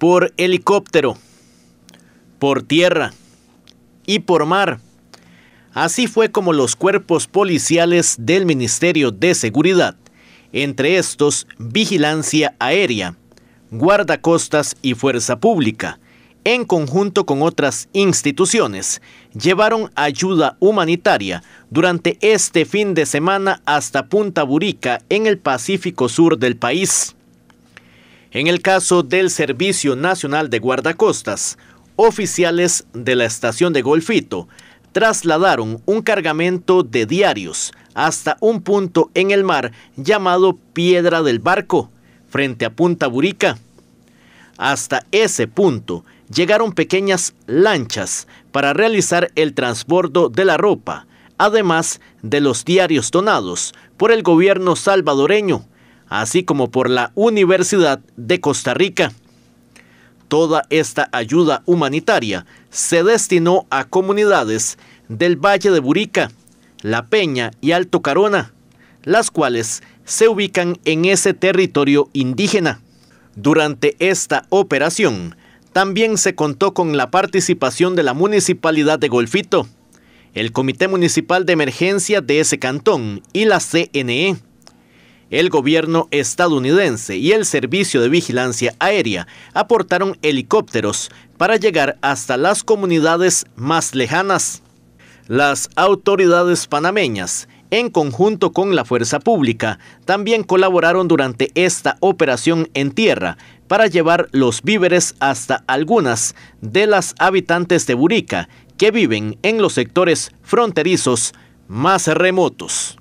por helicóptero, por tierra y por mar. Así fue como los cuerpos policiales del Ministerio de Seguridad, entre estos Vigilancia Aérea, Guardacostas y Fuerza Pública, en conjunto con otras instituciones, llevaron ayuda humanitaria durante este fin de semana hasta Punta Burica, en el Pacífico Sur del país. En el caso del Servicio Nacional de Guardacostas, oficiales de la estación de Golfito trasladaron un cargamento de diarios hasta un punto en el mar llamado Piedra del Barco, frente a Punta Burica. Hasta ese punto llegaron pequeñas lanchas para realizar el transbordo de la ropa, además de los diarios donados por el gobierno salvadoreño así como por la Universidad de Costa Rica. Toda esta ayuda humanitaria se destinó a comunidades del Valle de Burica, La Peña y Alto Carona, las cuales se ubican en ese territorio indígena. Durante esta operación, también se contó con la participación de la Municipalidad de Golfito, el Comité Municipal de Emergencia de ese cantón y la CNE. El gobierno estadounidense y el Servicio de Vigilancia Aérea aportaron helicópteros para llegar hasta las comunidades más lejanas. Las autoridades panameñas, en conjunto con la fuerza pública, también colaboraron durante esta operación en tierra para llevar los víveres hasta algunas de las habitantes de Burica que viven en los sectores fronterizos más remotos.